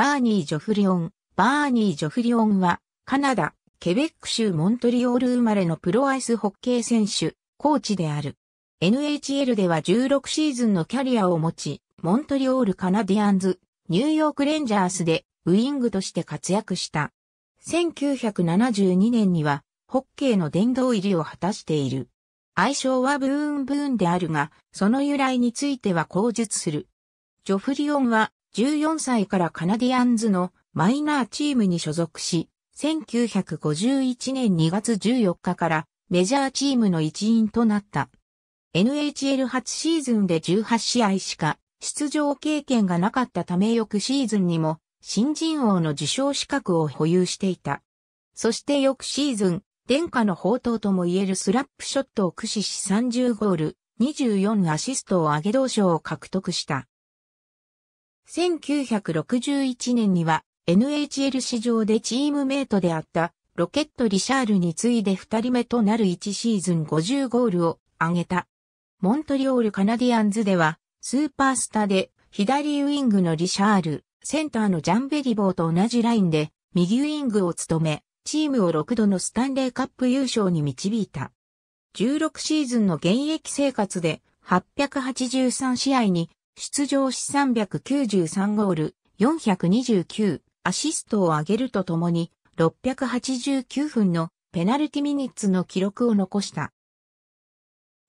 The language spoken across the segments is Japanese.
バーニー・ジョフリオン。バーニー・ジョフリオンは、カナダ、ケベック州モントリオール生まれのプロアイスホッケー選手、コーチである。NHL では16シーズンのキャリアを持ち、モントリオール・カナディアンズ、ニューヨーク・レンジャースで、ウィングとして活躍した。1972年には、ホッケーの殿堂入りを果たしている。愛称はブーンブーンであるが、その由来については口述する。ジョフリオンは14歳からカナディアンズのマイナーチームに所属し、1951年2月14日からメジャーチームの一員となった。NHL 初シーズンで18試合しか出場経験がなかったため翌シーズンにも新人王の受賞資格を保有していた。そして翌シーズン、殿下の宝刀とも言えるスラップショットを駆使し30ゴール、24アシストを上げ同賞を獲得した。1961年には NHL 史上でチームメイトであったロケット・リシャールに次いで2人目となる1シーズン50ゴールを挙げた。モントリオール・カナディアンズではスーパースターで左ウイングのリシャール、センターのジャンベリボーと同じラインで右ウイングを務め、チームを6度のスタンレーカップ優勝に導いた。16シーズンの現役生活で883試合に出場し393ゴール、429、アシストを上げるとともに、689分のペナルティミニッツの記録を残した。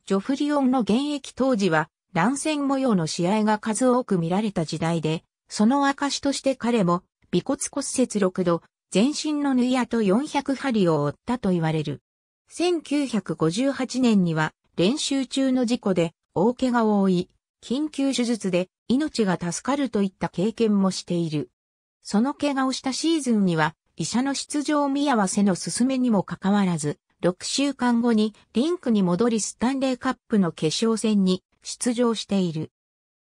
ジョフリオンの現役当時は乱戦模様の試合が数多く見られた時代で、その証として彼も、尾骨骨折6度、全身の縫い跡400針を負ったと言われる。1958年には練習中の事故で大怪我を負い、緊急手術で命が助かるといった経験もしている。その怪我をしたシーズンには、医者の出場見合わせの勧めにもかかわらず、6週間後にリンクに戻りスタンレーカップの決勝戦に出場している。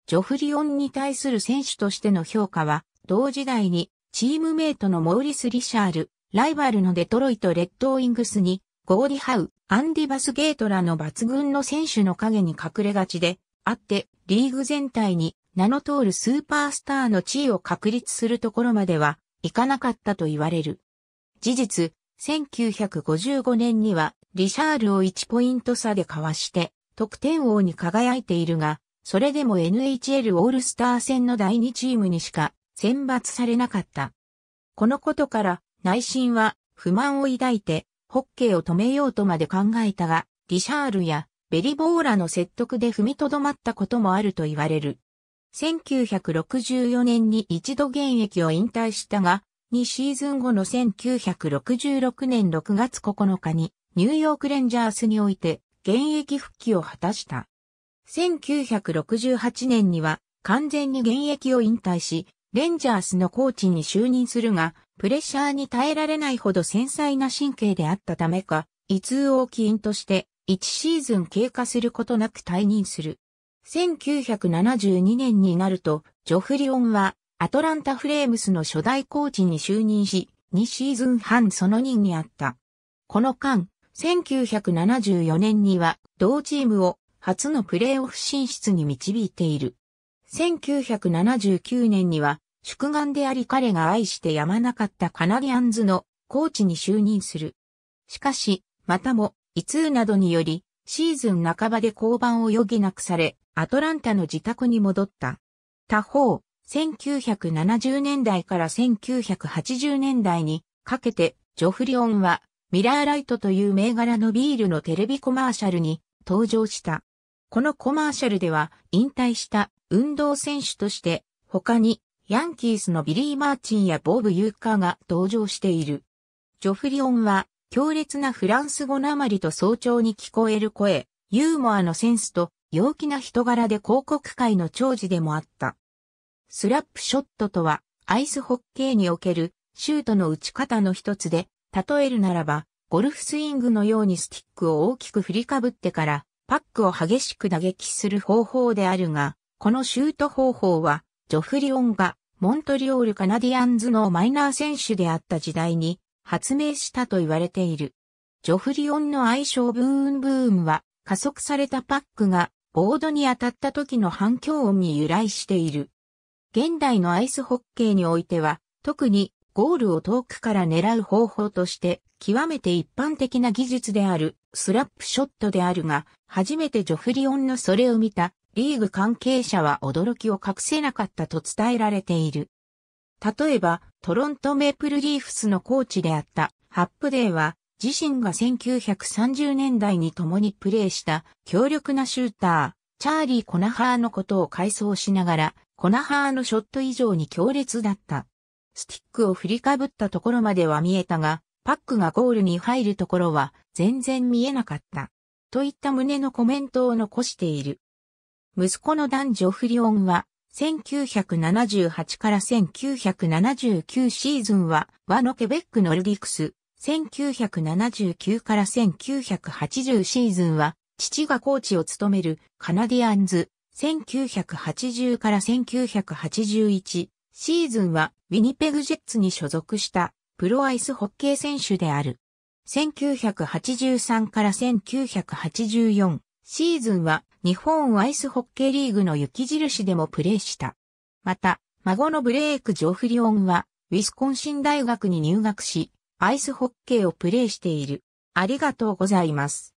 ジョフリオンに対する選手としての評価は、同時代にチームメイトのモーリス・リシャール、ライバルのデトロイト・レッドウィングスに、ゴーリ・ハウ、アンディ・バスゲートらの抜群の選手の影に隠れがちで、あって、リーグ全体に名の通るスーパースターの地位を確立するところまではいかなかったと言われる。事実、1955年にはリシャールを1ポイント差でかわして得点王に輝いているが、それでも NHL オールスター戦の第2チームにしか選抜されなかった。このことから内心は不満を抱いてホッケーを止めようとまで考えたが、リシャールやベリボーラの説得で踏みとどまったこともあると言われる。1964年に一度現役を引退したが、2シーズン後の1966年6月9日にニューヨークレンジャースにおいて現役復帰を果たした。1968年には完全に現役を引退し、レンジャースのコーチに就任するが、プレッシャーに耐えられないほど繊細な神経であったためか、胃痛を起因として1シーズン経過することなく退任する。1972年になると、ジョフリオンはアトランタフレームスの初代コーチに就任し、2シーズン半その任にあった。この間、1974年には同チームを初のプレーオフ進出に導いている。1979年には祝願であり彼が愛してやまなかったカナディアンズのコーチに就任する。しかし、またも胃痛などにより、シーズン半ばで降板を余儀なくされ、アトランタの自宅に戻った。他方、1970年代から1980年代にかけて、ジョフリオンはミラーライトという銘柄のビールのテレビコマーシャルに登場した。このコマーシャルでは引退した運動選手として他にヤンキースのビリー・マーチンやボブ・ユーカーが登場している。ジョフリオンは強烈なフランス語なまりと早朝に聞こえる声、ユーモアのセンスと陽気な人柄で広告界の長寿でもあった。スラップショットとは、アイスホッケーにおけるシュートの打ち方の一つで、例えるならば、ゴルフスイングのようにスティックを大きく振りかぶってから、パックを激しく打撃する方法であるが、このシュート方法は、ジョフリオンが、モントリオールカナディアンズのマイナー選手であった時代に、発明したと言われている。ジョフリオンの愛称ブーンブームは加速されたパックがボードに当たった時の反響音に由来している。現代のアイスホッケーにおいては特にゴールを遠くから狙う方法として極めて一般的な技術であるスラップショットであるが初めてジョフリオンのそれを見たリーグ関係者は驚きを隠せなかったと伝えられている。例えば、トロントメープルリーフスのコーチであったハップデーは、自身が1930年代に共にプレーした強力なシューター、チャーリー・コナハーのことを回想しながら、コナハーのショット以上に強烈だった。スティックを振りかぶったところまでは見えたが、パックがゴールに入るところは全然見えなかった。といった胸のコメントを残している。息子の男女フリオンは、1978から1979シーズンは、和のケベックノルディクス。1979から1980シーズンは、父がコーチを務めるカナディアンズ。1980から1981シーズンは、ウィニペグジェッツに所属したプロアイスホッケー選手である。1983から1984シーズンは日本アイスホッケーリーグの雪印でもプレーした。また、孫のブレイク・ジョフリオンは、ウィスコンシン大学に入学し、アイスホッケーをプレーしている。ありがとうございます。